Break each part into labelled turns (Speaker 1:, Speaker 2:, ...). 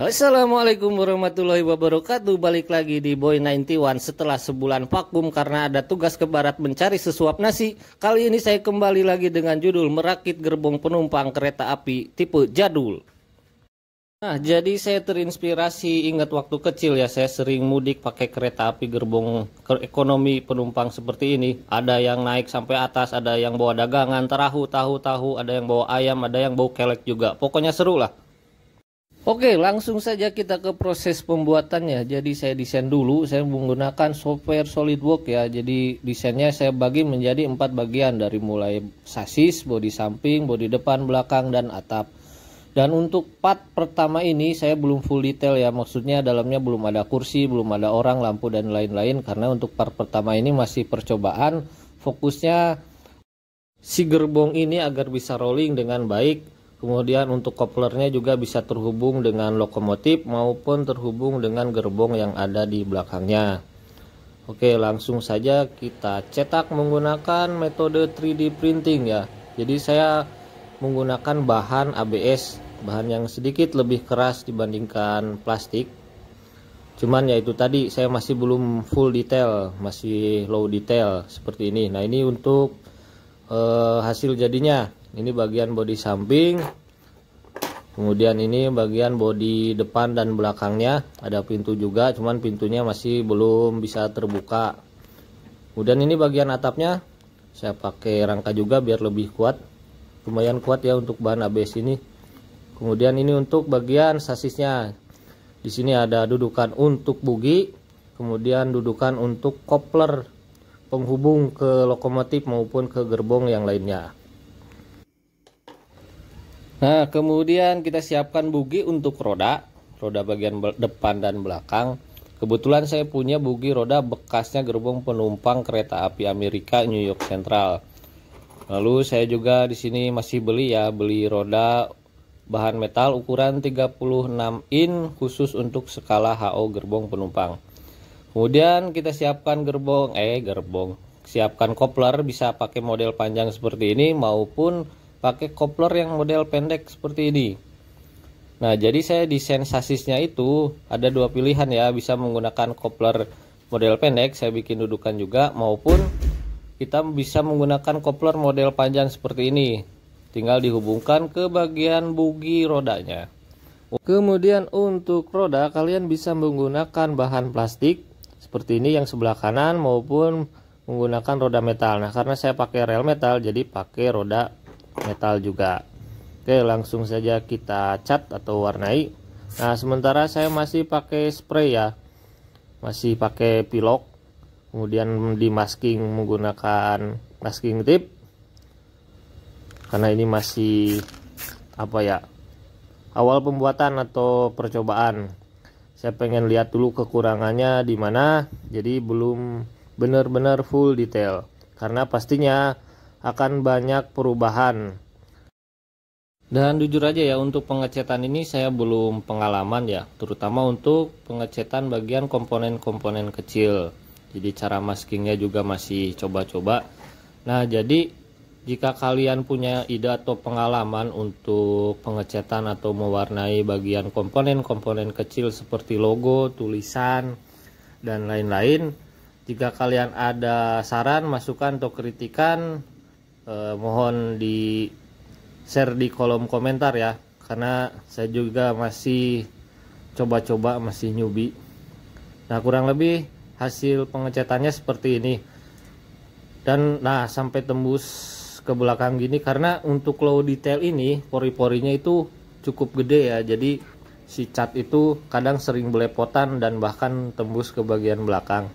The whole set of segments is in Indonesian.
Speaker 1: Assalamualaikum warahmatullahi wabarakatuh Balik lagi di Boy 91 setelah sebulan vakum karena ada tugas ke barat mencari sesuap nasi Kali ini saya kembali lagi dengan judul Merakit Gerbong Penumpang Kereta Api Tipe Jadul Nah jadi saya terinspirasi ingat waktu kecil ya Saya sering mudik pakai kereta api gerbong ekonomi penumpang seperti ini Ada yang naik sampai atas, ada yang bawa dagangan, terahu, tahu, tahu Ada yang bawa ayam, ada yang bawa kelek juga Pokoknya seru lah Oke, langsung saja kita ke proses pembuatannya. Jadi saya desain dulu, saya menggunakan software SolidWorks ya. Jadi desainnya saya bagi menjadi empat bagian dari mulai sasis, bodi samping, bodi depan, belakang, dan atap. Dan untuk part pertama ini saya belum full detail ya. Maksudnya dalamnya belum ada kursi, belum ada orang, lampu, dan lain-lain. Karena untuk part pertama ini masih percobaan. Fokusnya si gerbong ini agar bisa rolling dengan baik Kemudian untuk koplernya juga bisa terhubung dengan lokomotif maupun terhubung dengan gerbong yang ada di belakangnya. Oke, langsung saja kita cetak menggunakan metode 3D printing ya. Jadi saya menggunakan bahan ABS, bahan yang sedikit lebih keras dibandingkan plastik. Cuman ya itu tadi saya masih belum full detail, masih low detail seperti ini. Nah, ini untuk eh, hasil jadinya ini bagian bodi samping kemudian ini bagian bodi depan dan belakangnya ada pintu juga cuman pintunya masih belum bisa terbuka kemudian ini bagian atapnya saya pakai rangka juga biar lebih kuat lumayan kuat ya untuk bahan ABS ini kemudian ini untuk bagian sasisnya di sini ada dudukan untuk bugi kemudian dudukan untuk kopler penghubung ke lokomotif maupun ke gerbong yang lainnya Nah, kemudian kita siapkan bugi untuk roda, roda bagian depan dan belakang. Kebetulan saya punya bugi roda bekasnya gerbong penumpang kereta api Amerika New York Central. Lalu saya juga di sini masih beli ya, beli roda bahan metal ukuran 36 in khusus untuk skala HO gerbong penumpang. Kemudian kita siapkan gerbong, eh gerbong, siapkan kopler bisa pakai model panjang seperti ini maupun pakai kopler yang model pendek seperti ini nah jadi saya desain sasisnya itu ada dua pilihan ya bisa menggunakan kopler model pendek saya bikin dudukan juga maupun kita bisa menggunakan kopler model panjang seperti ini tinggal dihubungkan ke bagian bugi rodanya kemudian untuk roda kalian bisa menggunakan bahan plastik seperti ini yang sebelah kanan maupun menggunakan roda metal nah karena saya pakai rel metal jadi pakai roda metal juga oke langsung saja kita cat atau warnai nah sementara saya masih pakai spray ya masih pakai pilok kemudian di masking menggunakan masking tip karena ini masih apa ya awal pembuatan atau percobaan saya pengen lihat dulu kekurangannya di mana jadi belum benar-benar full detail karena pastinya akan banyak perubahan. Dan jujur aja ya untuk pengecetan ini saya belum pengalaman ya, terutama untuk pengecetan bagian komponen-komponen kecil. Jadi cara maskingnya juga masih coba-coba. Nah jadi jika kalian punya ide atau pengalaman untuk pengecetan atau mewarnai bagian komponen-komponen kecil seperti logo, tulisan, dan lain-lain, jika kalian ada saran, masukan, atau kritikan, eh, mohon di share di kolom komentar ya karena saya juga masih coba-coba masih nyubi nah kurang lebih hasil pengecatannya seperti ini dan nah sampai tembus ke belakang gini karena untuk low detail ini pori-porinya itu cukup gede ya jadi si cat itu kadang sering belepotan dan bahkan tembus ke bagian belakang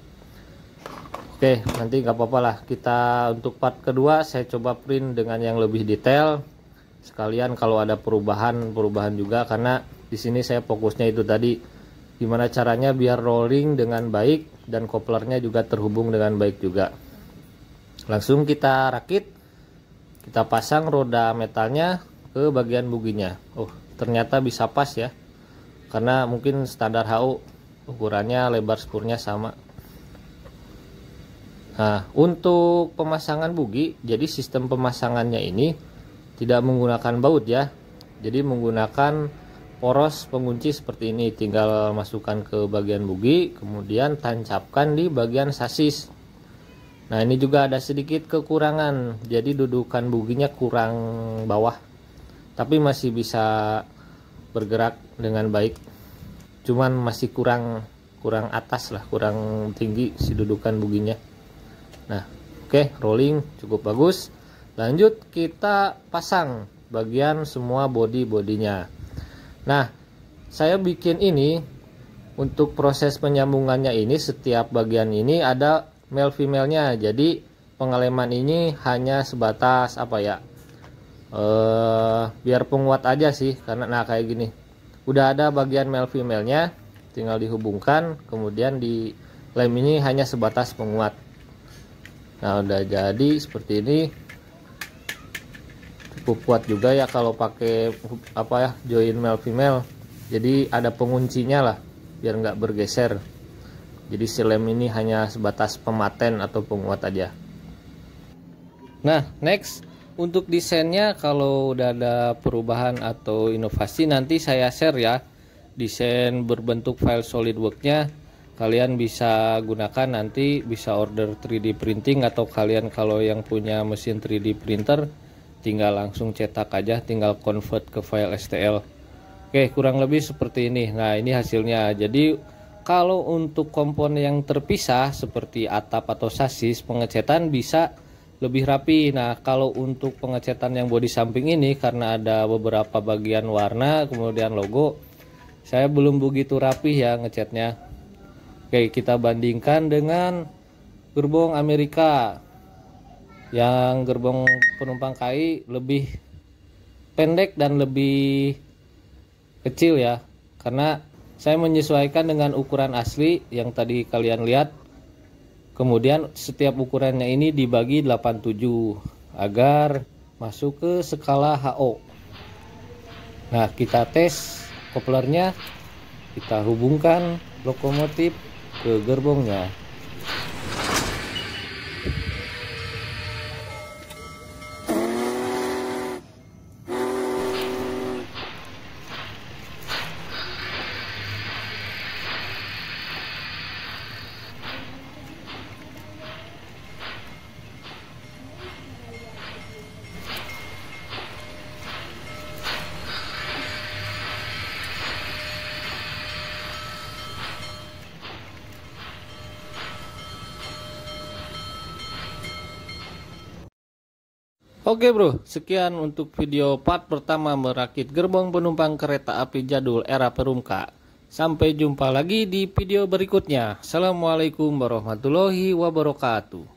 Speaker 1: Oke, nanti nggak apa-apa lah. Kita untuk part kedua saya coba print dengan yang lebih detail. Sekalian kalau ada perubahan-perubahan juga karena di sini saya fokusnya itu tadi gimana caranya biar rolling dengan baik dan koplernya juga terhubung dengan baik juga. Langsung kita rakit. Kita pasang roda metalnya ke bagian buginya. Oh, ternyata bisa pas ya. Karena mungkin standar HU ukurannya lebar spurnya sama. Nah, untuk pemasangan bugi, jadi sistem pemasangannya ini tidak menggunakan baut ya. Jadi menggunakan poros pengunci seperti ini, tinggal masukkan ke bagian bugi, kemudian tancapkan di bagian sasis. Nah, ini juga ada sedikit kekurangan, jadi dudukan buginya kurang bawah, tapi masih bisa bergerak dengan baik. Cuman masih kurang kurang atas lah, kurang tinggi si dudukan buginya nah oke okay, rolling cukup bagus lanjut kita pasang bagian semua body-bodinya nah saya bikin ini untuk proses penyambungannya ini setiap bagian ini ada male female nya jadi pengaleman ini hanya sebatas apa ya eh biar penguat aja sih karena nah kayak gini udah ada bagian male female nya tinggal dihubungkan kemudian di lem ini hanya sebatas penguat nah udah jadi seperti ini cukup kuat juga ya kalau pakai apa ya join male female jadi ada penguncinya lah biar nggak bergeser jadi si lem ini hanya sebatas pematen atau penguat aja nah next untuk desainnya kalau udah ada perubahan atau inovasi nanti saya share ya desain berbentuk file solid worknya kalian bisa gunakan nanti bisa order 3D printing atau kalian kalau yang punya mesin 3D printer tinggal langsung cetak aja tinggal convert ke file STL oke kurang lebih seperti ini nah ini hasilnya jadi kalau untuk komponen yang terpisah seperti atap atau sasis pengecetan bisa lebih rapi nah kalau untuk pengecetan yang bodi samping ini karena ada beberapa bagian warna kemudian logo saya belum begitu rapi ya ngecatnya Oke, kita bandingkan dengan gerbong Amerika yang gerbong penumpang KAI lebih pendek dan lebih kecil ya karena saya menyesuaikan dengan ukuran asli yang tadi kalian lihat kemudian setiap ukurannya ini dibagi 87 agar masuk ke skala HO nah kita tes koplernya kita hubungkan lokomotif ke gerbongnya Oke bro, sekian untuk video part pertama merakit gerbong penumpang kereta api jadul era perumka. Sampai jumpa lagi di video berikutnya. Assalamualaikum warahmatullahi wabarakatuh.